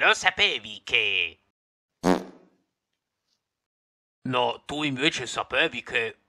Lo sapevi che... Mm. No, tu invece sapevi che...